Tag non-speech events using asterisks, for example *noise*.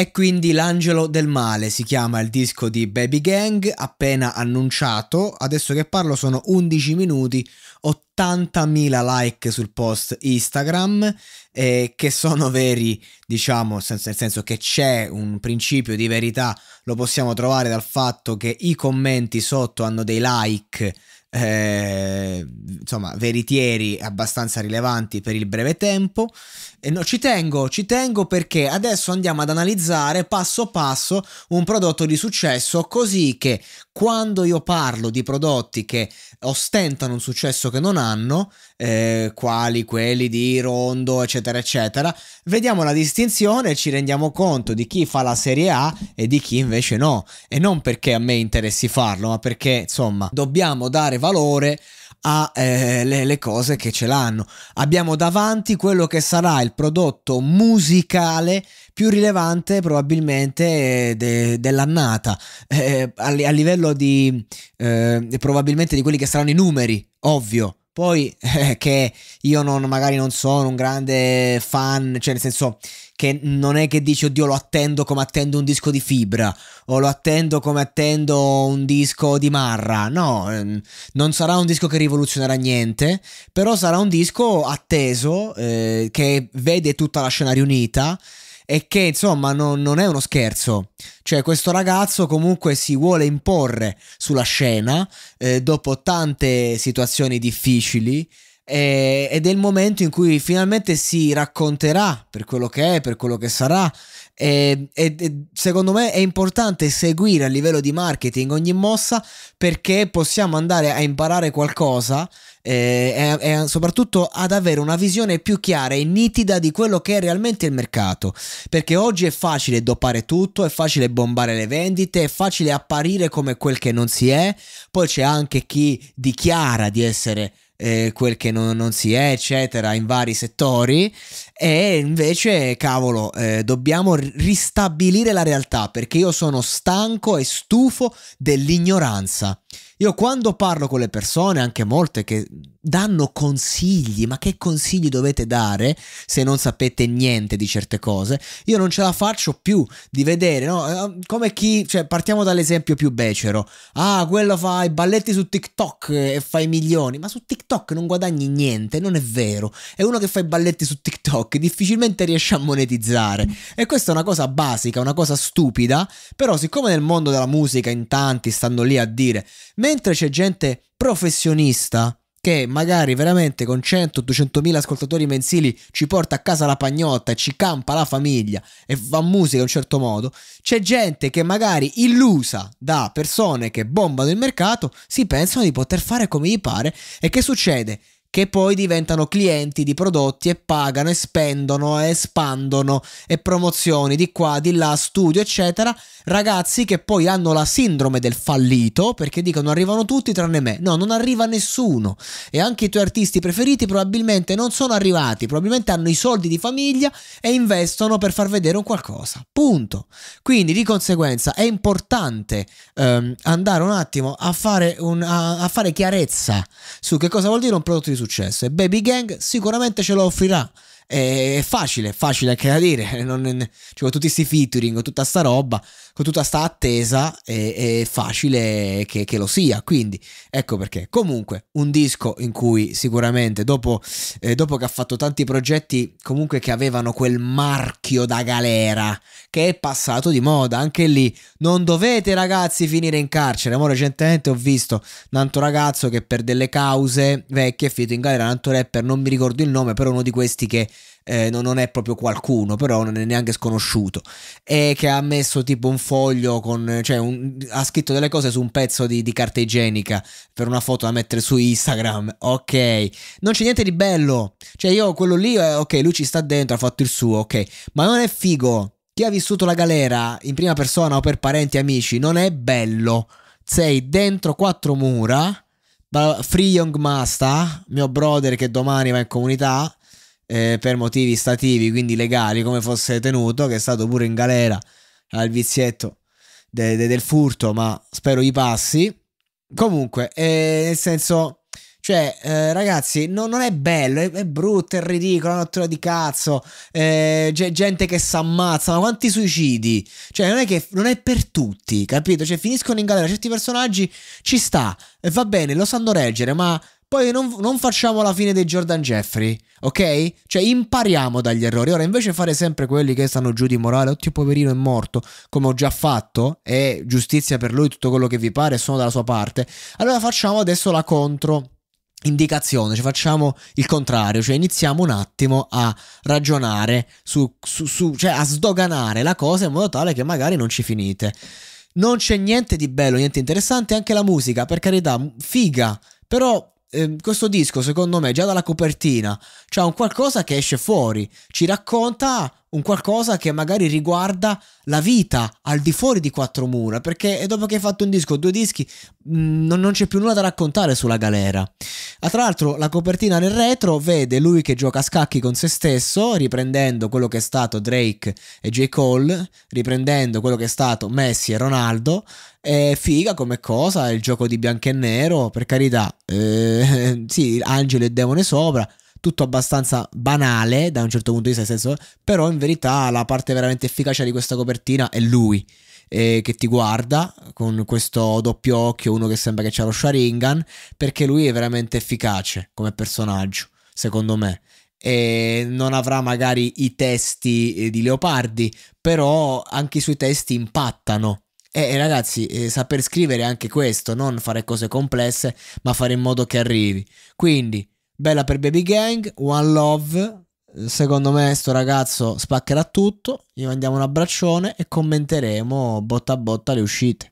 E quindi L'angelo del male si chiama il disco di Baby Gang, appena annunciato. Adesso che parlo sono 11 minuti, 80.000 like sul post Instagram, eh, che sono veri, diciamo, nel senso che c'è un principio di verità, lo possiamo trovare dal fatto che i commenti sotto hanno dei like eh, insomma, veritieri abbastanza rilevanti per il breve tempo. E no, ci tengo, ci tengo perché adesso andiamo ad analizzare passo passo un prodotto di successo così che quando io parlo di prodotti che ostentano un successo che non hanno, eh, quali quelli di Rondo, eccetera, eccetera, vediamo la distinzione e ci rendiamo conto di chi fa la Serie A e di chi invece no. E non perché a me interessi farlo, ma perché, insomma, dobbiamo dare valore a eh, le, le, cose che ce l'hanno. Abbiamo davanti quello che sarà il prodotto musicale più rilevante probabilmente eh, de- dell'annata, eh, a, a, livello di eh, probabilmente di quelli che saranno i numeri, ovvio. Poi *laughs* eh, che io non, magari non sono un grande fan, cioè nel senso che non è che dici oddio lo attendo come attendo un disco di fibra o lo attendo come attendo un disco di Marra, no, ehm, non sarà un disco che rivoluzionerà niente, però sarà un disco atteso eh, che vede tutta la scena riunita e che insomma no, non è uno scherzo. Cioè questo ragazzo comunque si vuole imporre sulla scena eh, dopo tante situazioni difficili eh, ed è il momento in cui finalmente si racconterà per quello che è, per quello che sarà. E, eh, e, e, secondo me è importante seguire a livello di marketing ogni mossa perché possiamo andare a imparare qualcosa eh, e, soprattutto ad avere una visione più chiara e nitida di quello che è realmente il mercato. Perché oggi è facile dopare tutto, è facile bombare le vendite, è facile apparire come quel che non si è, poi c'è anche chi dichiara di essere eh, quel che non, non, si è, eccetera, in vari settori. E invece, cavolo, eh, dobbiamo ristabilire la realtà perché io sono stanco e stufo dell'ignoranza. Io quando parlo con le persone, anche molte che danno consigli, ma che consigli dovete dare se non sapete niente di certe cose? Io non ce la faccio più di vedere, no? Eh, eh, come chi, cioè, partiamo dall'esempio più becero. Ah, quello fa i balletti su TikTok eh, e fa i milioni, ma su TikTok non guadagni niente, non è vero. È uno che fa i balletti su TikTok, difficilmente riesce a monetizzare. E questa è una cosa basica, una cosa stupida, però siccome nel mondo della musica in tanti stanno lì a dire "Me mentre c'è gente professionista che magari veramente con 100-200 mila ascoltatori mensili ci porta a casa la pagnotta e ci campa la famiglia e fa musica in un certo modo, c'è gente che magari illusa da persone che bombano il mercato si pensano di poter fare come gli pare e che succede? che poi diventano clienti di prodotti e pagano e spendono e espandono e promozioni di qua, di là, studio, eccetera. Ragazzi che poi hanno la sindrome del fallito perché dicono arrivano tutti tranne me. No, non arriva nessuno. E anche i tuoi artisti preferiti probabilmente non sono arrivati, probabilmente hanno i soldi di famiglia e investono per far vedere un qualcosa. Punto. Quindi di conseguenza è importante ehm, andare un attimo a fare, un, a, a fare chiarezza su che cosa vuol dire un prodotto di successo e Baby Gang sicuramente ce lo offrirà è facile, facile anche da dire, *laughs* non, cioè, con tutti questi featuring, con tutta sta roba, con tutta sta attesa, è, è facile che, che, lo sia, quindi ecco perché. Comunque, un disco in cui sicuramente dopo, eh, dopo che ha fatto tanti progetti comunque che avevano quel marchio da galera, che è passato di moda, anche lì non dovete ragazzi finire in carcere, mo recentemente ho visto un altro ragazzo che per delle cause vecchie è finito in galera, un altro rapper, non mi ricordo il nome, però uno di questi che eh, non, è proprio qualcuno, però non è neanche sconosciuto, e che ha messo tipo un foglio con, cioè un, ha scritto delle cose su un pezzo di, di carta igienica per una foto da mettere su Instagram, ok, non c'è niente di bello, cioè io quello lì, eh, ok, lui ci sta dentro, ha fatto il suo, ok, ma non è figo. Chi ha vissuto la galera in prima persona o per parenti amici non è bello. Sei dentro quattro mura. Free Young Master, mio brother che domani va in comunità, eh, per motivi stativi, quindi legali, come fosse tenuto, che è stato pure in galera al vizietto de, de, del furto, ma spero gli passi. Comunque, eh, nel senso, cioè, eh, ragazzi, no, non è bello, è, è brutto, è ridicolo, è una rottura di cazzo, eh, gente che si ammazza, ma quanti suicidi? Cioè, non è che non è per tutti, capito? Cioè, finiscono in galera certi personaggi, ci sta, va bene, lo sanno reggere, ma poi non, non, facciamo la fine dei Jordan Jeffrey, ok? Cioè impariamo dagli errori. Ora invece fare sempre quelli che stanno giù di morale, oddio oh, poverino è morto, come ho già fatto, e giustizia per lui tutto quello che vi pare, sono dalla sua parte. Allora facciamo adesso la contro indicazione, cioè facciamo il contrario, cioè iniziamo un attimo a ragionare su, su, su, cioè a sdoganare la cosa in modo tale che magari non ci finite. Non c'è niente di bello, niente interessante, anche la musica, per carità, figa, però eh, questo disco, secondo me, già dalla copertina, c'è un qualcosa che esce fuori, ci racconta un qualcosa che magari riguarda la vita al di fuori di quattro mura, perché dopo che hai fatto un disco o due dischi mh, mm, non, non, c'è più nulla da raccontare sulla galera. Ah, tra l'altro la copertina nel retro vede lui che gioca a scacchi con se stesso, riprendendo quello che è stato Drake e J. Cole, riprendendo quello che è stato Messi e Ronaldo, è figa come cosa, il gioco di bianco e nero, per carità, eh, *laughs* sì, angelo e demone sopra, tutto abbastanza banale da un certo punto di vista, senso, però in verità la parte veramente efficace di questa copertina è lui eh, che ti guarda con questo doppio occhio, uno che sembra che c'ha lo Sharingan, perché lui è veramente efficace come personaggio, secondo me. E non avrà magari i testi eh, di Leopardi, però anche i suoi testi impattano e eh, ragazzi, eh, saper scrivere anche questo, non fare cose complesse, ma fare in modo che arrivi. Quindi, Bella per Baby Gang, One Love. Secondo me sto ragazzo spaccherà tutto. Gli mandiamo un abbraccione e commenteremo botta a botta le uscite.